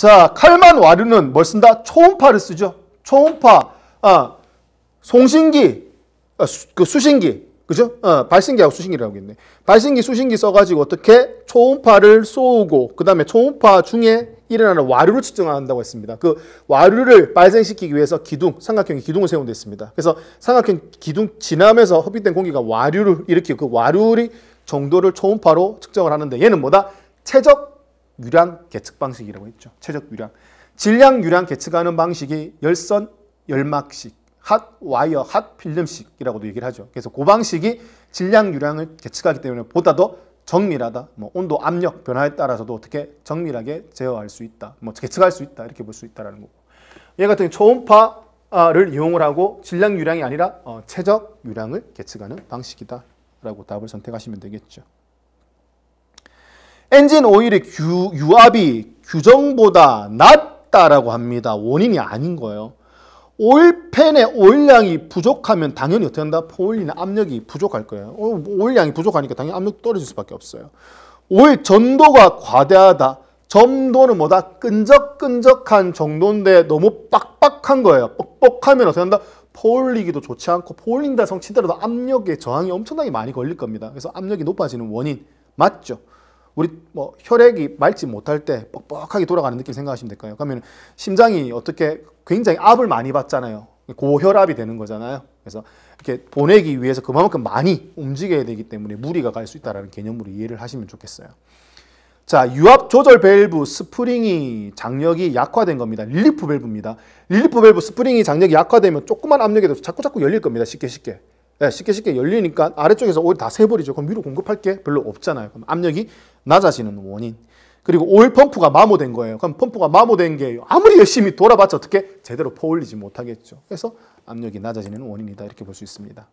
자, 칼만 와르는 뭘 쓴다? 초음파를 쓰죠. 초음파, 아, 송신기, 아, 수, 그 수신기, 그죠? 어, 발신기하고 수신기라고 했네. 발신기, 수신기 써가지고 어떻게 초음파를 쏘고, 그 다음에 초음파 중에 일어나는 와류를 측정한다고 했습니다. 그 와류를 발생시키기 위해서 기둥, 삼각형의 기둥을 세운다 했습니다. 그래서 삼각형 기둥 지나면서 흡입된 공기가 와류를 일으키고 그 와류의 정도를 초음파로 측정을 하는데 얘는 뭐다? 최적 유량 계측 방식이라고 했죠. 최적 유량. 질량 유량 계측하는 방식이 열선 열막식, 핫 와이어, 핫 필름식이라고도 얘기를 하죠. 그래서 그 방식이 질량 유량을 계측하기 때문에 보다 더 정밀하다. 뭐 온도, 압력 변화에 따라서도 어떻게 정밀하게 제어할 수 있다. 뭐 계측할 수 있다. 이렇게 볼 수 있다라는 거고. 얘 같은 경우 초음파를 이용을 하고 질량 유량이 아니라 어, 최적 유량을 계측하는 방식이다라고 답을 선택하시면 되겠죠. 엔진 오일의 규, 유압이 규정보다 낮다라고 합니다. 원인이 아닌 거예요. 오일팬의 오일량이 부족하면 당연히 어떻게 한다? 포일리는 압력이 부족할 거예요. 어, 오일량이 부족하니까 당연히 압력 이 떨어질 수밖에 없어요. 오일 전도가 과대하다. 점도는 뭐다? 끈적끈적한 정도인데 너무 빡빡한 거예요. 뻑뻑하면 어떻게 한다? 포울리기도 좋지 않고 포울린다 성치더라도 압력에 저항이 엄청나게 많이 걸릴 겁니다. 그래서 압력이 높아지는 원인 맞죠? 우리 뭐 혈액이 맑지 못할 때 뻑뻑하게 돌아가는 느낌 생각하시면 될거요 그러면 심장이 어떻게 굉장히 압을 많이 받잖아요. 고혈압이 되는 거잖아요. 그래서 이렇게 보내기 위해서 그만큼 많이 움직여야 되기 때문에 무리가 갈 수 있다는 개념으로 이해를 하시면 좋겠어요. 자, 유압 조절 밸브 스프링이 장력이 약화된 겁니다. 릴리프 밸브입니다. 릴리프 밸브 스프링이 장력이 약화되면 조그만 압력에도 자꾸 자꾸 열릴 겁니다. 쉽게 쉽게. 네, 쉽게 쉽게 열리니까 아래쪽에서 오히려 다 세버리죠. 그럼 위로 공급할 게 별로 없잖아요. 그럼 압력이 낮아지는 원인. 그리고 오일 펌프가 마모된 거예요. 그럼 펌프가 마모된 게 아무리 열심히 돌아봤자 어떻게 제대로 포올리지 못하겠죠. 그래서 압력이 낮아지는 원인이다 이렇게 볼 수 있습니다.